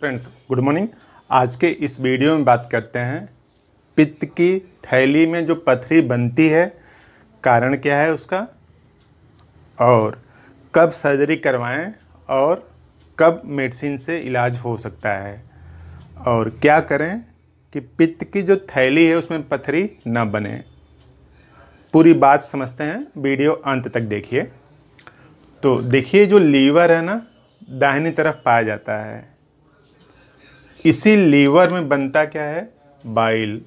Friends good morning आज के इस वीडियो में बात करते हैं पित्त की थैली में जो पथरी बनती है कारण क्या है उसका और कब सर्जरी करवाएं और कब मेडिसिन से इलाज हो सकता है और क्या करें कि पित्त की जो थैली है उसमें पथरी ना बने पूरी बात समझते हैं वीडियो अंत तक देखिए तो देखिए जो लीवर है ना दाहिनी तरफ पाया जाता है इसी लीवर में बनता क्या है बाइल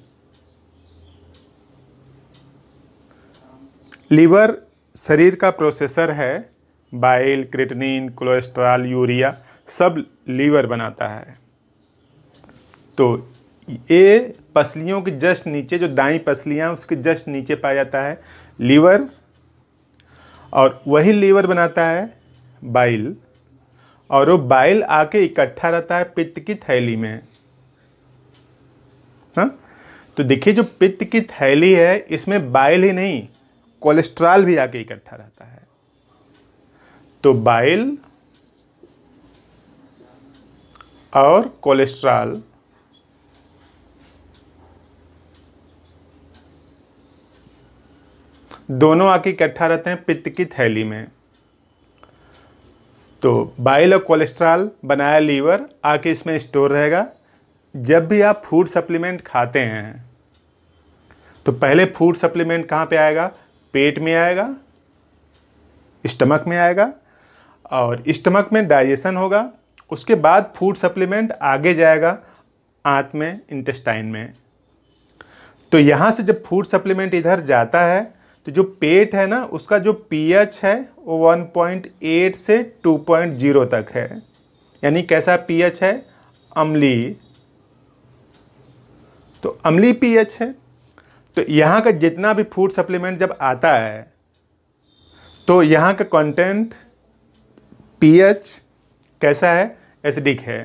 लीवर शरीर का प्रोसेसर है बाइल क्रिटनिन कोलेस्ट्रॉल यूरिया सब लीवर बनाता है तो ये पसलियों के जस्ट नीचे जो दाई पसलियाँ उसके जस्ट नीचे पाया जाता है लीवर और वही लीवर बनाता है बाइल और वो बाइल आके इकट्ठा रहता है पित्त की थैली में हा? तो देखिए जो पित्त की थैली है इसमें बाइल ही नहीं कोलेस्ट्रॉल भी आके इकट्ठा रहता है तो बाइल और कोलेस्ट्रॉल दोनों आके इकट्ठा रहते हैं पित्त की थैली में तो बाइल और कोलेस्ट्रॉल बनाया लीवर आके इसमें स्टोर रहेगा जब भी आप फूड सप्लीमेंट खाते हैं तो पहले फूड सप्लीमेंट कहाँ पे आएगा पेट में आएगा स्टमक में आएगा और स्टमक में डाइजेशन होगा उसके बाद फूड सप्लीमेंट आगे जाएगा आँत में इंटेस्टाइन में तो यहाँ से जब फूड सप्लीमेंट इधर जाता है तो जो पेट है ना उसका जो पीएच है वो 1.8 से 2.0 तक है यानी कैसा पीएच है अम्ली तो अम्ली पीएच है तो यहाँ का जितना भी फूड सप्लीमेंट जब आता है तो यहाँ का कंटेंट पीएच कैसा है एसिडिक है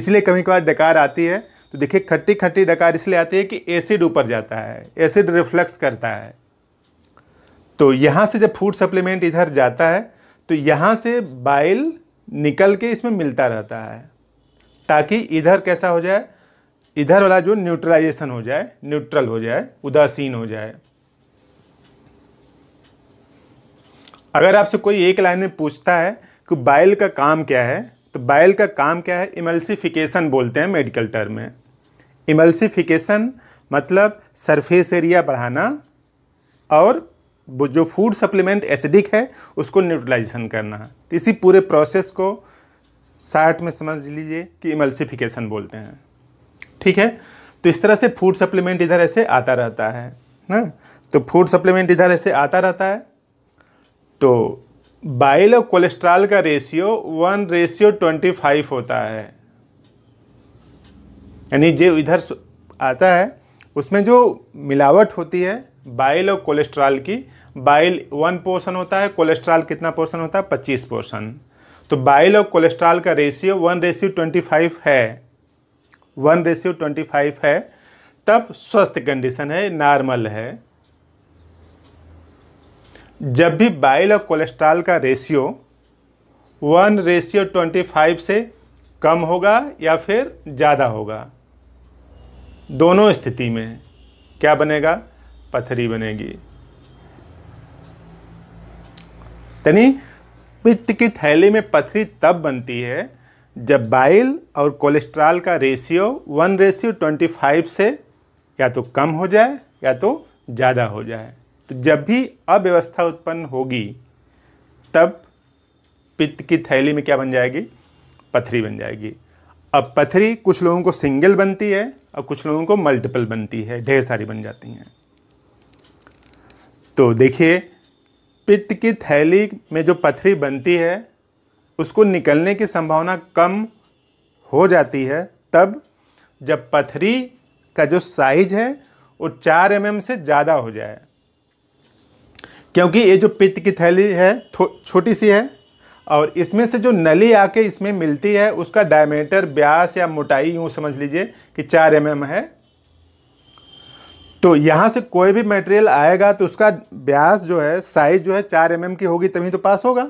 इसलिए कभी कभार डकार आती है तो देखिए खट्टी खट्टी डकार इसलिए आती है कि एसिड ऊपर जाता है एसिड रिफ्लेक्स करता है तो यहाँ से जब फूड सप्लीमेंट इधर जाता है तो यहाँ से बाइल निकल के इसमें मिलता रहता है ताकि इधर कैसा हो जाए इधर वाला जो न्यूट्रलाइजेशन हो जाए न्यूट्रल हो जाए उदासीन हो जाए अगर आपसे कोई एक लाइन में पूछता है कि बाइल का काम क्या है तो बाइल का काम क्या है इमल्सिफिकेशन बोलते हैं मेडिकल टर्म में इमल्सिफिकेशन मतलब सरफेस एरिया बढ़ाना और वो जो फूड सप्लीमेंट एसिडिक है उसको न्यूट्रलाइजेशन करना है तो इसी पूरे प्रोसेस को साठ में समझ लीजिए कि इमल्सिफिकेशन बोलते हैं ठीक है तो इस तरह से फूड सप्लीमेंट इधर ऐसे आता रहता है ना तो फूड सप्लीमेंट इधर ऐसे आता रहता है तो बाइल और कोलेस्ट्रॉल का ratio one ratio twenty five होता है यानी जो इधर आता है उसमें जो मिलावट होती है बाइल और कोलेस्ट्रॉल की बाइल वन पोर्शन होता है कोलेस्ट्रॉल कितना पोर्शन होता है पच्चीस पोर्शन तो बाइल और कोलेस्ट्रॉल का ratio one ratio twenty five है वन रेशियो ट्वेंटी फाइव है तब स्वस्थ कंडीशन है नॉर्मल है जब भी बाइल और कोलेस्ट्रॉल का ratio one ratio twenty five से कम होगा या फिर ज़्यादा होगा दोनों स्थिति में क्या बनेगा पथरी बनेगी यानी पित्त की थैली में पथरी तब बनती है जब बाइल और कोलेस्ट्रॉल का ratio one ratio twenty five से या तो कम हो जाए या तो ज़्यादा हो जाए तो जब भी अव्यवस्था उत्पन्न होगी तब पित्त की थैली में क्या बन जाएगी पथरी बन जाएगी अब पथरी कुछ लोगों को सिंगल बनती है और कुछ लोगों को मल्टीपल बनती है ढेर सारी बन जाती हैं तो देखिए पित्त की थैली में जो पथरी बनती है उसको निकलने की संभावना कम हो जाती है तब जब पथरी का जो साइज है वो चार एम mm से ज़्यादा हो जाए क्योंकि ये जो पित्त की थैली है छोटी सी है और इसमें से जो नली आके इसमें मिलती है उसका डायमीटर ब्यास या मोटाई यूँ समझ लीजिए कि चार एम mm है तो यहाँ से कोई भी मटेरियल आएगा तो उसका ब्यास जो है साइज़ जो है चार एम mm की होगी तभी तो पास होगा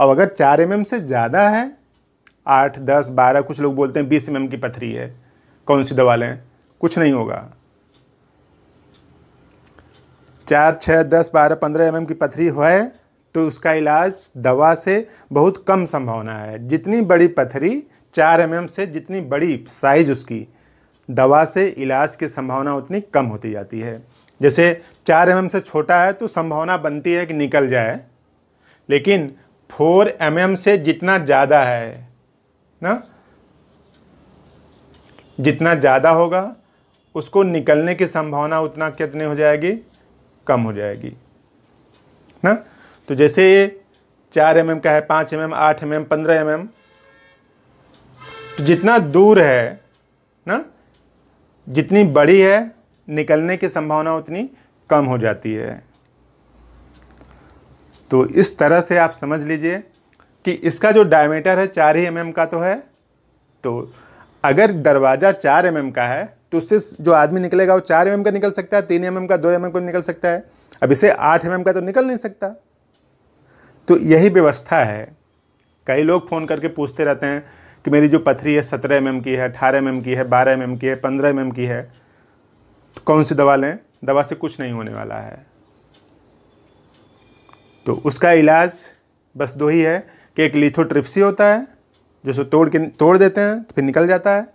और अगर चार एम mm से ज़्यादा है आठ दस बारह कुछ लोग बोलते हैं बीस एम mm की पथरी है कौन सी दवा लें कुछ नहीं होगा चार छः दस बारह पंद्रह एम की पथरी है तो उसका इलाज दवा से बहुत कम संभावना है जितनी बड़ी पथरी चार एम mm से जितनी बड़ी साइज उसकी दवा से इलाज की संभावना उतनी कम होती जाती है जैसे चार एम से छोटा है तो संभावना बनती है कि निकल जाए लेकिन फोर एम mm से जितना ज़्यादा है ना जितना ज़्यादा होगा उसको निकलने की संभावना उतना कितनी हो जाएगी कम हो जाएगी ना तो जैसे ये चार एम mm का है पाँच एम एम आठ एम एम पंद्रह एम एम तो जितना दूर है ना जितनी बड़ी है निकलने की संभावना उतनी कम हो जाती है तो इस तरह से आप समझ लीजिए कि इसका जो डायमीटर है चार ही एम mm का तो है तो अगर दरवाज़ा चार एम mm का है तो उससे जो आदमी निकलेगा वो चार एम mm का निकल सकता है तीन एम mm का दो एम mm का निकल सकता है अब इसे आठ एम mm का तो निकल नहीं सकता तो यही व्यवस्था है कई लोग फ़ोन करके पूछते रहते हैं कि मेरी जो पथरी है सत्रह एम की है अठारह एम की है बारह एम की है पंद्रह एम की है तो कौन सी दवा लें दवा से कुछ नहीं होने वाला है तो उसका इलाज बस दो ही है कि एक लिथोट्रिप्सी होता है सो तोड़ के तोड़ देते हैं तो फिर निकल जाता है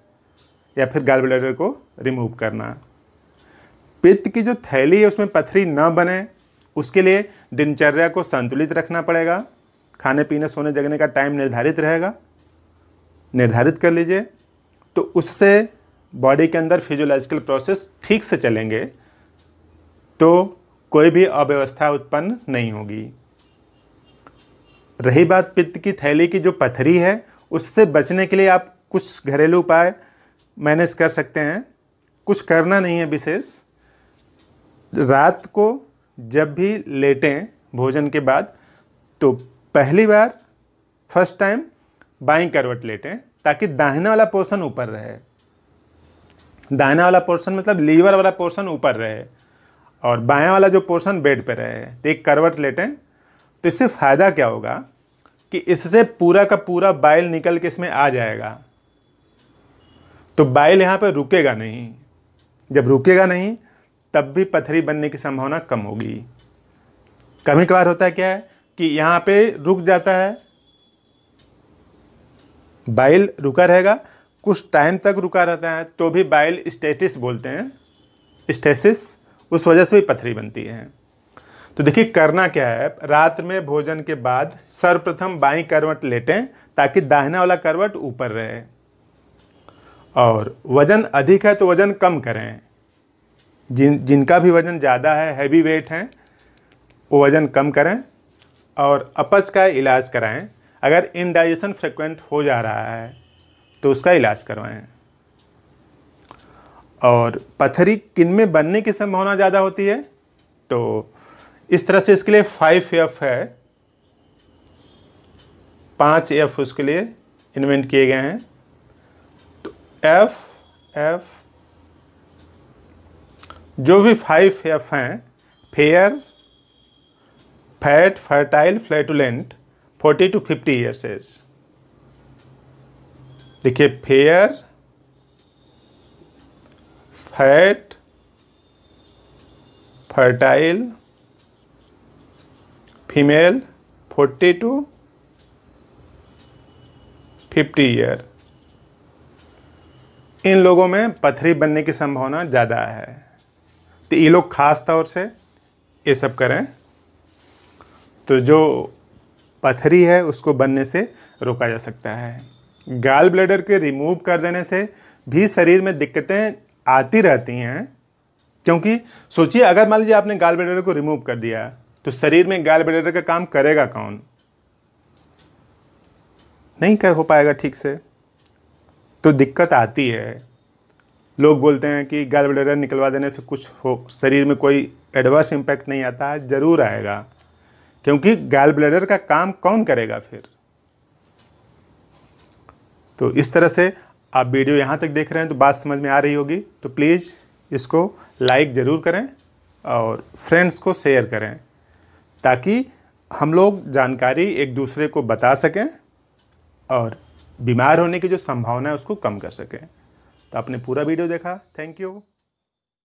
या फिर गाल ब्लैडर को रिमूव करना पित्त की जो थैली है उसमें पथरी न बने उसके लिए दिनचर्या को संतुलित रखना पड़ेगा खाने पीने सोने जगने का टाइम निर्धारित रहेगा निर्धारित कर लीजिए तो उससे बॉडी के अंदर फिजियोलॉजिकल प्रोसेस ठीक से चलेंगे तो कोई भी अव्यवस्था उत्पन्न नहीं होगी रही बात पित्त की थैली की जो पथरी है उससे बचने के लिए आप कुछ घरेलू उपाय मैनेज कर सकते हैं कुछ करना नहीं है विशेष रात को जब भी लेटें भोजन के बाद तो पहली बार फर्स्ट टाइम बाई करवट लेटें ताकि दाहिना वाला पोर्शन ऊपर रहे दाहिना वाला पोर्शन मतलब लीवर वाला पोर्शन ऊपर रहे और बाया वाला जो पोर्शन बेड पे रहे तो एक करवट लेटें तो इससे फ़ायदा क्या होगा कि इससे पूरा का पूरा बाइल निकल के इसमें आ जाएगा तो बाइल यहाँ पर रुकेगा नहीं जब रुकेगा नहीं तब भी पथरी बनने की संभावना कम होगी कभी कभार होता है क्या है कि यहाँ पे रुक जाता है बाइल रुका रहेगा कुछ टाइम तक रुका रहता है तो भी बाइल स्टेटिस बोलते हैं स्टेसिस उस वजह से भी पथरी बनती है तो देखिए करना क्या है रात में भोजन के बाद सर्वप्रथम बाई करवट लेटें ताकि दाहिना वाला करवट ऊपर रहे और वज़न अधिक है तो वज़न कम करें जिन जिनका भी वज़न ज़्यादा है हैवी वेट हैं वो वज़न कम करें और अपच का इलाज कराएं अगर इनडाइजेशन फ्रिक्वेंट हो जा रहा है तो उसका इलाज करवाएं और पथरी किन में बनने की संभावना ज़्यादा होती है तो इस तरह से इसके लिए फाइव एफ है पाँच एफ उसके लिए इन्वेंट किए गए हैं तो एफ एफ जो भी फाइव एफ हैं fair fat fertile flatulent forty two fifty years age देखिए fair fat fertile female forty two fifty year इन लोगों में पथरी बनने की संभावना ज़्यादा है तो ये लोग ख़ास तौर से ये सब करें तो जो पथरी है उसको बनने से रोका जा सकता है गाल ब्लडर के रिमूव कर देने से भी शरीर में दिक्कतें आती रहती हैं क्योंकि सोचिए अगर मान लीजिए आपने गाल ब्लडर को रिमूव कर दिया तो शरीर में गाल ब्लडर का काम करेगा कौन नहीं कर हो पाएगा ठीक से तो दिक्कत आती है लोग बोलते हैं कि गाल ब्लडर निकलवा देने से कुछ हो शरीर में कोई एडवर्स इम्पैक्ट नहीं आता है ज़रूर आएगा क्योंकि गैल ब्लेडर का काम कौन करेगा फिर तो इस तरह से आप वीडियो यहाँ तक देख रहे हैं तो बात समझ में आ रही होगी तो प्लीज़ इसको लाइक ज़रूर करें और फ्रेंड्स को शेयर करें ताकि हम लोग जानकारी एक दूसरे को बता सकें और बीमार होने की जो संभावना है उसको कम कर सकें तो आपने पूरा वीडियो देखा थैंक यू